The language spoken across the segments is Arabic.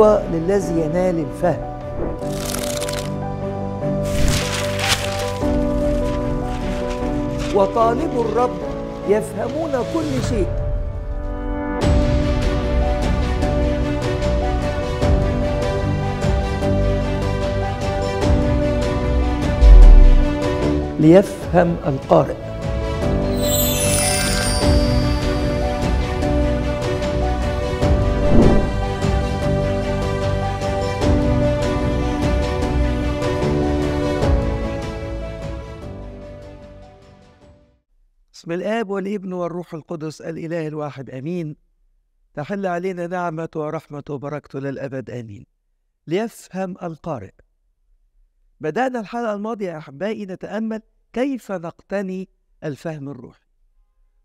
طوبى للذي ينال الفهم وطالب الرب يفهمون كل شيء ليفهم القارئ بسم الآب والابن والروح القدس الإله الواحد آمين تحل علينا نعمة ورحمة وبركته للأبد آمين ليفهم القارئ بدأنا الحلقة الماضية يا أحبائي نتأمل كيف نقتني الفهم الروحي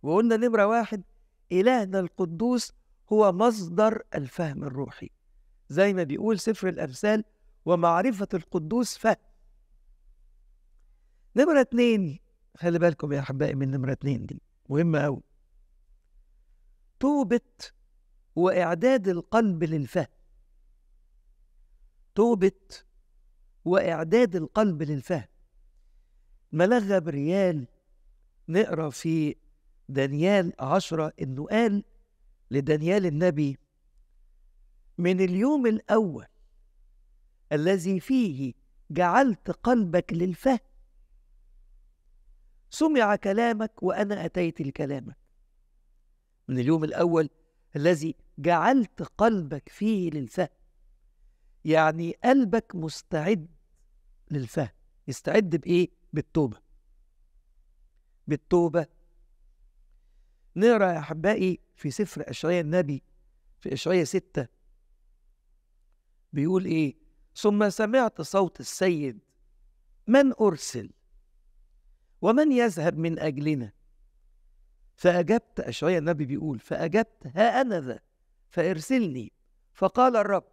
وقلنا نمرة واحد إلهنا القدوس هو مصدر الفهم الروحي زي ما بيقول سفر الأمثال ومعرفة القدوس فهم نمرة اتنين خلي بالكم يا أحبائي من نمرة اتنين دي مهمة أوي توبة وإعداد القلب للفهم توبة وإعداد القلب للفهم ملغى بريال نقرا في دانيال عشرة إنه قال لدانيال النبي من اليوم الأول الذي فيه جعلت قلبك للفهم سمع كلامك وأنا أتيت لكلامك من اليوم الأول الذي جعلت قلبك فيه للفهم يعني قلبك مستعد للفهم يستعد بإيه؟ بالتوبة بالتوبة نقرأ يا أحبائي في سفر أشعياء النبي في أشعياء ستة بيقول إيه؟ ثم سمعت صوت السيد من أرسل ومن يذهب من أجلنا فأجبت أشعيا النبي بيقول فأجبت ها أنا ذا فارسلني فقال الرب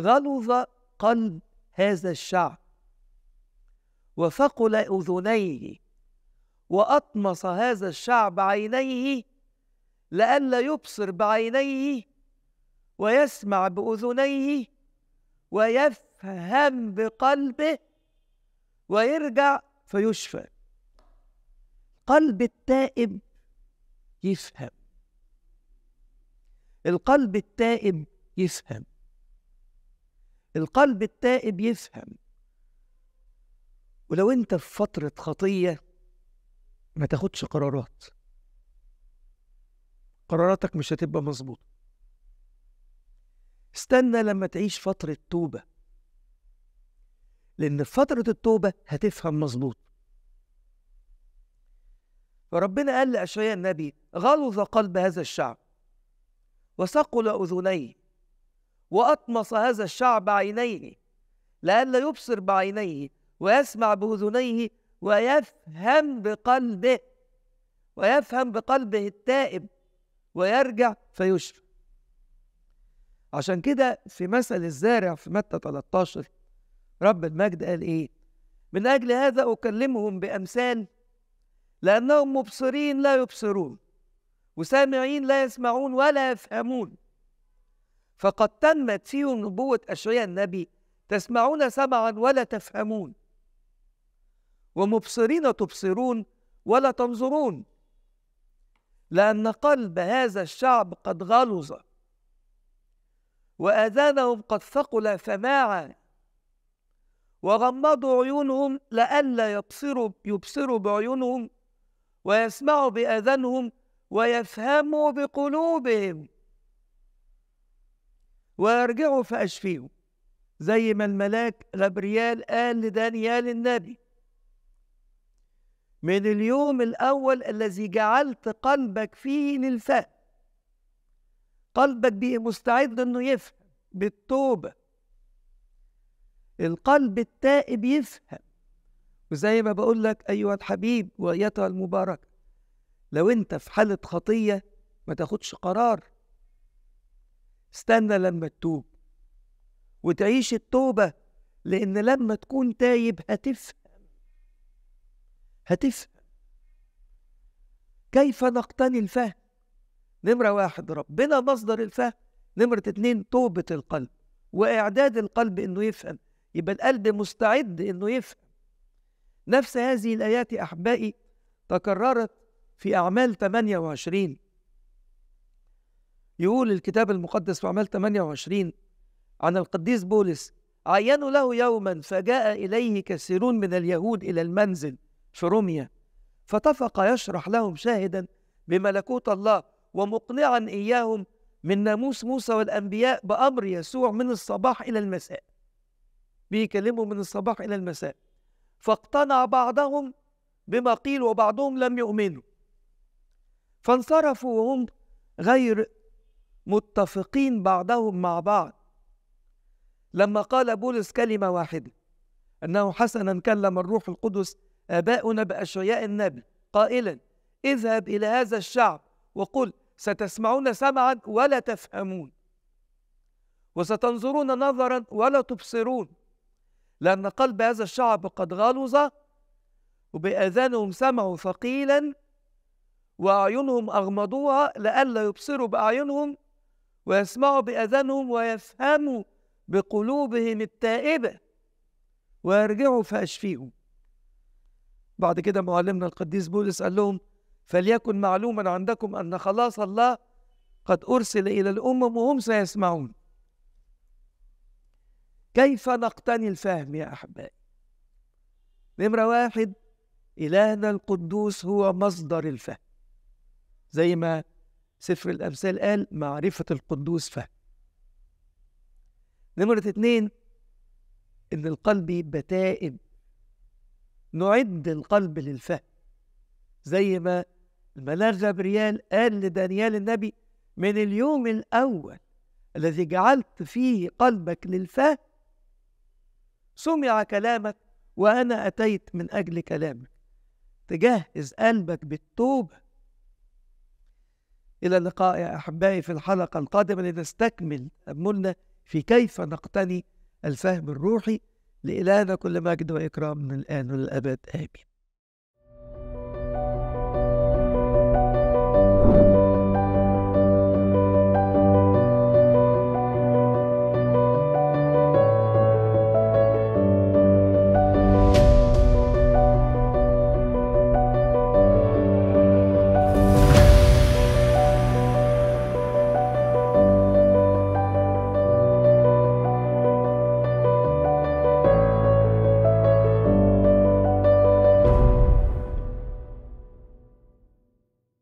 غلظ قلب هذا الشعب وثقل أذنيه وأطمس هذا الشعب عينيه لئلا يبصر بعينيه ويسمع بأذنيه ويفهم بقلبه ويرجع فيشفى قلب التائب يفهم القلب التائب يفهم القلب التائب يفهم ولو انت في فترة خطية ما تاخدش قرارات قراراتك مش هتبقى مظبوطة استنى لما تعيش فترة توبة لأن في فترة التوبة هتفهم مظبوط فربنا قال لأشعياء النبي غلظ قلب هذا الشعب وثقل أذنيه وأطمس هذا الشعب عينيه لئلا يبصر بعينيه ويسمع بأذنيه ويفهم بقلبه ويفهم بقلبه التائب ويرجع فيشفى عشان كده في مثل الزارع في متى 13 رب المجد قال ايه من اجل هذا اكلمهم بامثال لانهم مبصرين لا يبصرون وسامعين لا يسمعون ولا يفهمون فقد تمت فيهم نبوة أشعياء النبي تسمعون سمعا ولا تفهمون ومبصرين تبصرون ولا تنظرون لأن قلب هذا الشعب قد غلظ وآذانهم قد ثقل فماعا وغمضوا عيونهم لئلا يبصروا يبصروا بعيونهم ويسمعوا بآذانهم ويفهموا بقلوبهم ويرجعوا فأشفيهم زي ما الملاك غبريال قال لدانيال النبي من اليوم الأول الذي جعلت قلبك فيه للفهم قلبك بيه مستعد انه يفهم بالتوبه القلب التائب يفهم وزي ما بقول لك أيها الحبيب وأيتها المباركة لو أنت في حالة خطية ما تاخدش قرار استنى لما تتوب وتعيش التوبة لأن لما تكون تايب هتفهم هتفهم كيف نقتني الفهم نمرة واحد ربنا مصدر الفهم نمرة اتنين توبة القلب وإعداد القلب إنه يفهم يبقى القلب مستعد انه يفهم نفس هذه الايات يا احبائي تكررت في اعمال 28 يقول الكتاب المقدس في اعمال 28 عن القديس بولس عينوا له يوما فجاء اليه كثيرون من اليهود الى المنزل في روميا فطفق يشرح لهم شاهدا بملكوت الله ومقنعا اياهم من ناموس موسى والانبياء بامر يسوع من الصباح الى المساء بيكلمهم من الصباح إلى المساء فاقتنع بعضهم بما قيل وبعضهم لم يؤمنوا فانصرفوا وهم غير متفقين بعضهم مع بعض لما قال بولس كلمة واحدة أنه حسنا كلم الروح القدس آباؤنا بأشعياء النبي قائلا اذهب إلى هذا الشعب وقل ستسمعون سمعا ولا تفهمون وستنظرون نظرا ولا تبصرون لأن قلب هذا الشعب قد غلظ وبآذانهم سمعوا ثقيلا وأعينهم أغمضوها لئلا يبصروا بأعينهم ويسمعوا بأذانهم ويفهموا بقلوبهم التائبة ويرجعوا فأشفيهم بعد كده معلمنا القديس بولس قال لهم فليكن معلوما عندكم أن خلاص الله قد أرسل إلى الأمم وهم سيسمعون كيف نقتني الفهم يا أحبائي نمرة واحد إلهنا القدوس هو مصدر الفهم زي ما سفر الأمثال قال معرفة القدوس فهم نمرة اتنين إن القلب يبقى تائب نعد القلب للفهم زي ما الملاك جبريال قال لدانيال النبي من اليوم الأول الذي جعلت فيه قلبك للفهم سمع كلامك وأنا أتيت من أجل كلامك تجهز قلبك بالتوبة إلى اللقاء يا أحبائي في الحلقة القادمة لنستكمل أملنا في كيف نقتني الفهم الروحي لإلهنا كل مجد وإكرام من الآن والأبد آمين